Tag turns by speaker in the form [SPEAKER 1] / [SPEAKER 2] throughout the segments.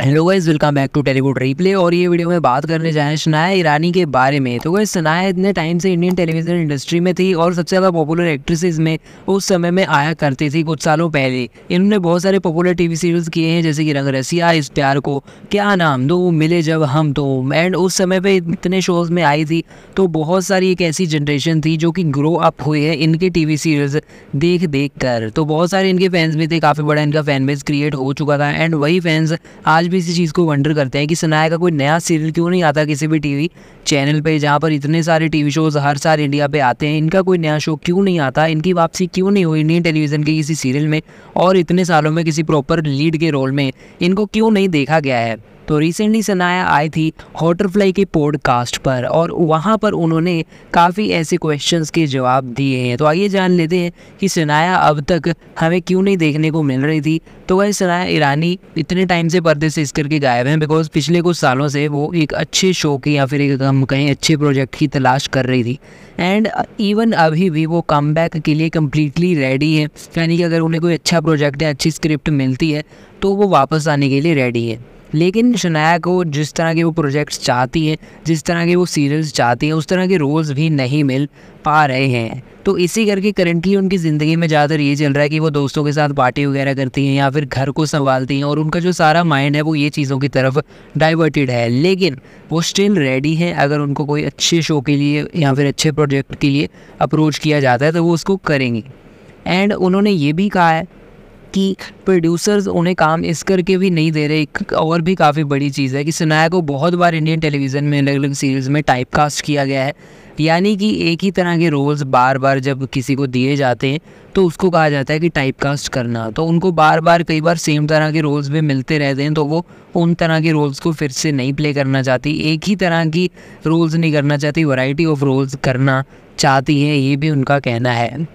[SPEAKER 1] hello guys welcome back to Tellywood replay और ये video में बात करने जाए रहे शनाया ईरानी के बारे में तो वह शनाया इतने टाइम से इंडियन टेलीविजन इंडस्ट्री में थी और सबसे ज़्यादा पॉपुलर एक्ट्रेसेस में उस समय में आया करती थी कुछ सालों पहले इन्होंने बहुत सारे पॉपुलर टीवी सीरियल्स किए हैं जैसे कि रंग रसिया इस प्यार को क्या नाम दो मिले जब हम तो एंड उस समय पर इतने शोज़ में आई थी तो बहुत सारी एक ऐसी जनरेशन थी जो कि ग्रो अप हुई है इनके टी वी देख देख कर तो बहुत सारे इनके फैंस भी थे काफ़ी बड़ा इनका फैन बेस क्रिएट हो चुका था एंड वही फैंस आज आज भी इसी चीज़ को वंडर करते हैं कि सनाया का कोई नया सीरियल क्यों नहीं आता किसी भी टीवी चैनल पे जहाँ पर इतने सारे टीवी शोज़ हर साल इंडिया पे आते हैं इनका कोई नया शो क्यों नहीं आता इनकी वापसी क्यों नहीं हुई इंडियन टेलीविज़न के किसी सीरियल में और इतने सालों में किसी प्रॉपर लीड के रोल में इनको क्यों नहीं देखा गया है तो रिसेंटली सनाया आई थी हॉटरफ्लाई के पॉडकास्ट पर और वहाँ पर उन्होंने काफ़ी ऐसे क्वेश्चंस के जवाब दिए हैं तो आइए जान लेते हैं कि सनाया अब तक हमें क्यों नहीं देखने को मिल रही थी तो वह सनाया ईरानी इतने टाइम से पर्दे से इस करके गायब हैं बिकॉज पिछले कुछ सालों से वो एक अच्छे शो की या फिर एक हम कहीं अच्छे प्रोजेक्ट की तलाश कर रही थी एंड इवन अभी भी वो कम के लिए कम्प्लीटली रेडी है यानी कि अगर उन्हें कोई अच्छा प्रोजेक्ट या अच्छी स्क्रिप्ट मिलती है तो वो वापस आने के लिए रेडी है लेकिन शनाया को जिस तरह के वो प्रोजेक्ट्स चाहती है जिस तरह के वो सीरियल्स चाहती है उस तरह के रोल्स भी नहीं मिल पा रहे हैं तो इसी करके करेंटली उनकी ज़िंदगी में ज़्यादातर ये चल रहा है कि वो दोस्तों के साथ पार्टी वगैरह करती हैं या फिर घर को संभालती हैं और उनका जो सारा माइंड है वो ये चीज़ों की तरफ डाइवर्टेड है लेकिन वो स्टिल रेडी हैं अगर उनको कोई अच्छे शो के लिए या फिर अच्छे प्रोजेक्ट के लिए अप्रोच किया जाता है तो वो उसको करेंगी एंड उन्होंने ये भी कहा है कि प्रोड्यूसर्स उन्हें काम इस करके भी नहीं दे रहे एक और भी काफ़ी बड़ी चीज़ है कि सुनाया को बहुत बार इंडियन टेलीविज़न में अलग अलग सीरीज़ में टाइप कास्ट किया गया है यानी कि एक ही तरह के रोल्स बार बार जब किसी को दिए जाते हैं तो उसको कहा जाता है कि टाइप कास्ट करना तो उनको बार बार कई बार सेम तरह के रोल्स भी मिलते रहते हैं तो वो उन तरह के रोल्स को फिर से नहीं प्ले करना चाहती एक ही तरह की रोल्स नहीं करना चाहती वैरायटी ऑफ रोल्स करना चाहती है ये भी उनका कहना है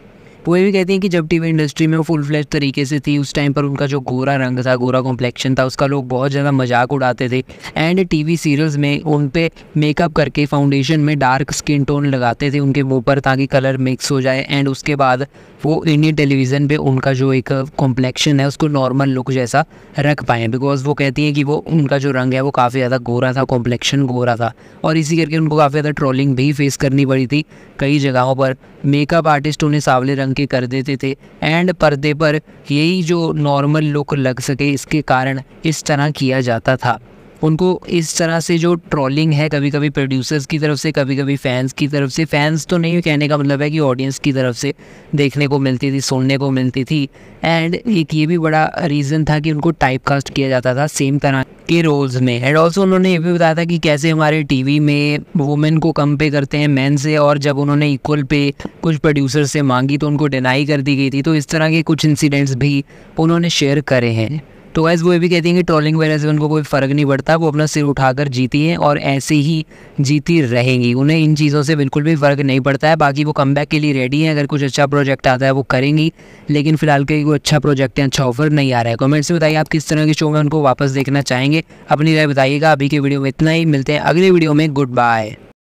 [SPEAKER 1] वो ये भी कहती हैं कि जब टीवी इंडस्ट्री में वो फुल फ्लैश तरीके से थी उस टाइम पर उनका जो गोरा रंग था गोरा कॉम्प्लेक्शन था उसका लोग बहुत ज़्यादा मजाक उड़ाते थे एंड टीवी सीरियल्स में उन पर मेकअप करके फाउंडेशन में डार्क स्किन टोन लगाते थे उनके मुँह पर ताकि कलर मिक्स हो जाए एंड उसके बाद वो इंडियन टेलीविज़न पर उनका जो एक कॉम्प्लेक्शन है उसको नॉर्मल लुक जैसा रख पाए बिकॉज वो कहती हैं कि वो उनका जो रंग है वो काफ़ी ज़्यादा गोरा था कॉम्प्लेक्शन गोरा था और इसी करके उनको काफ़ी ज़्यादा ट्रोलिंग भी फेस करनी पड़ी थी कई जगहों पर मेकअप आर्टिस्ट उन्हें सावले रंग के कर देते थे एंड पर्दे पर यही जो नॉर्मल लुक लग सके इसके कारण इस तरह किया जाता था उनको इस तरह से जो ट्रॉलिंग है कभी कभी प्रोड्यूसर्स की तरफ से कभी कभी फैंस की तरफ से फैंस तो नहीं कहने का मतलब है कि ऑडियंस की तरफ से देखने को मिलती थी सुनने को मिलती थी एंड एक ये भी बड़ा रीज़न था कि उनको टाइप कास्ट किया जाता था सेम तरह के रोल्स में एंड ऑल्सो उन्होंने ये भी बताया था कि कैसे हमारे टी में वुमेन को कम पे करते हैं मैन से और जब उन्होंने इक्वल पे कुछ प्रोड्यूसर से मांगी तो उनको डिनाई कर दी गई थी तो इस तरह के कुछ इंसिडेंट्स भी उन्होंने शेयर करे हैं तो गैस वो ये भी कहती हैं कि ट्रॉलिंग वगैरह से उनको कोई फ़र्क नहीं पड़ता वो अपना सिर उठाकर जीती हैं और ऐसे ही जीती रहेंगी उन्हें इन चीज़ों से बिल्कुल भी फ़र्क नहीं पड़ता है बाकी वो कम के लिए रेडी हैं अगर कुछ अच्छा प्रोजेक्ट आता है वो करेंगी लेकिन फ़िलहाल के कोई अच्छा प्रोजेक्ट या अच्छा ऑफर नहीं आ रहा है कमेंट्स में बताइए आप किस तरह के शो में उनको वापस देखना चाहेंगे अपनी राय बताइएगा अभी के वीडियो में इतना ही मिलते हैं अगले वीडियो में गुड बाय